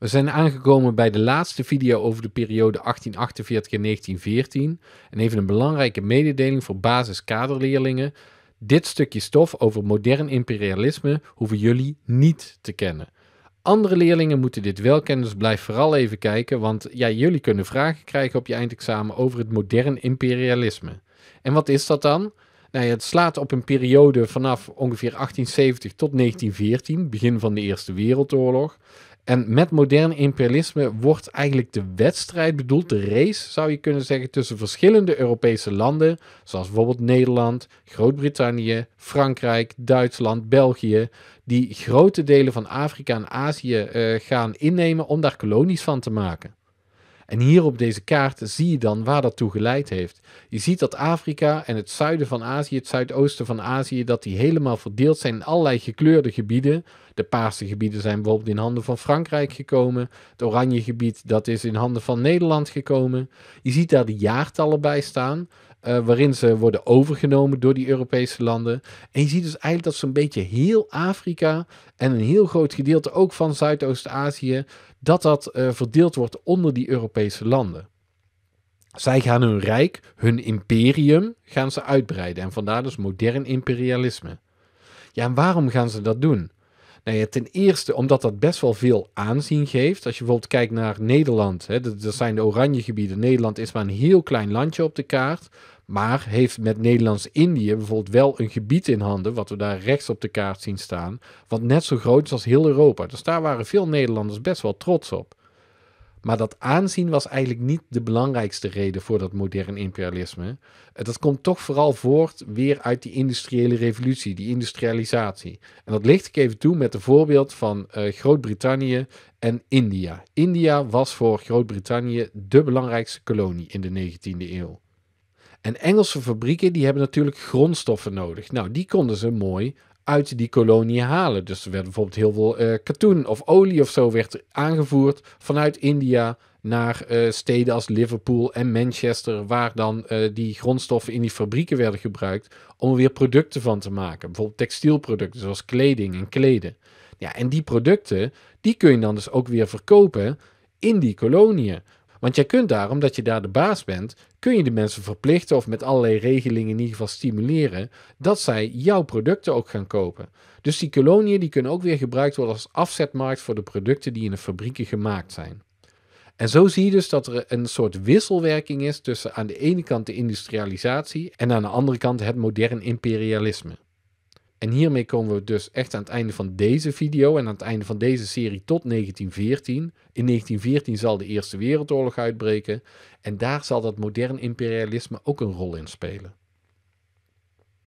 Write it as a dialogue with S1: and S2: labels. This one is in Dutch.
S1: We zijn aangekomen bij de laatste video over de periode 1848 en 1914 en even een belangrijke mededeling voor basiskaderleerlingen. Dit stukje stof over modern imperialisme hoeven jullie niet te kennen. Andere leerlingen moeten dit wel kennen, dus blijf vooral even kijken, want ja, jullie kunnen vragen krijgen op je eindexamen over het modern imperialisme. En wat is dat dan? Nou het slaat op een periode vanaf ongeveer 1870 tot 1914, begin van de Eerste Wereldoorlog. En met modern imperialisme wordt eigenlijk de wedstrijd bedoeld, de race zou je kunnen zeggen, tussen verschillende Europese landen, zoals bijvoorbeeld Nederland, Groot-Brittannië, Frankrijk, Duitsland, België, die grote delen van Afrika en Azië eh, gaan innemen om daar kolonies van te maken. En hier op deze kaart zie je dan waar dat toe geleid heeft. Je ziet dat Afrika en het zuiden van Azië, het zuidoosten van Azië, dat die helemaal verdeeld zijn in allerlei gekleurde gebieden. De paarse gebieden zijn bijvoorbeeld in handen van Frankrijk gekomen. Het oranje gebied dat is in handen van Nederland gekomen. Je ziet daar de jaartallen bij staan. Eh, waarin ze worden overgenomen door die Europese landen. En je ziet dus eigenlijk dat zo'n beetje heel Afrika en een heel groot gedeelte ook van Zuidoost-Azië, dat dat eh, verdeeld wordt onder die Europese landen. Zij gaan hun rijk, hun imperium, gaan ze uitbreiden. En vandaar dus modern imperialisme. Ja, en waarom gaan ze dat doen? Nou ja, ten eerste omdat dat best wel veel aanzien geeft. Als je bijvoorbeeld kijkt naar Nederland, hè, dat zijn de oranje gebieden. Nederland is maar een heel klein landje op de kaart. Maar heeft met Nederlands-Indië bijvoorbeeld wel een gebied in handen, wat we daar rechts op de kaart zien staan, wat net zo groot is als heel Europa. Dus daar waren veel Nederlanders best wel trots op. Maar dat aanzien was eigenlijk niet de belangrijkste reden voor dat moderne imperialisme. Eh, dat komt toch vooral voort weer uit die industriële revolutie, die industrialisatie. En dat licht ik even toe met een voorbeeld van eh, Groot-Brittannië en India. India was voor Groot-Brittannië de belangrijkste kolonie in de 19e eeuw. En Engelse fabrieken die hebben natuurlijk grondstoffen nodig. Nou, die konden ze mooi uit die kolonie halen. Dus er werd bijvoorbeeld heel veel uh, katoen of olie of zo werd aangevoerd vanuit India naar eh, steden als Liverpool en Manchester, waar dan eh, die grondstoffen in die fabrieken werden gebruikt om weer producten van te maken. Bijvoorbeeld textielproducten zoals kleding en kleden. Ja, en die producten, die kun je dan dus ook weer verkopen in die koloniën. Want jij kunt daar, omdat je daar de baas bent, kun je de mensen verplichten of met allerlei regelingen in ieder geval stimuleren dat zij jouw producten ook gaan kopen. Dus die koloniën die kunnen ook weer gebruikt worden als afzetmarkt voor de producten die in de fabrieken gemaakt zijn. En zo zie je dus dat er een soort wisselwerking is tussen aan de ene kant de industrialisatie en aan de andere kant het modern imperialisme. En hiermee komen we dus echt aan het einde van deze video en aan het einde van deze serie tot 1914. In 1914 zal de Eerste Wereldoorlog uitbreken en daar zal dat modern imperialisme ook een rol in spelen.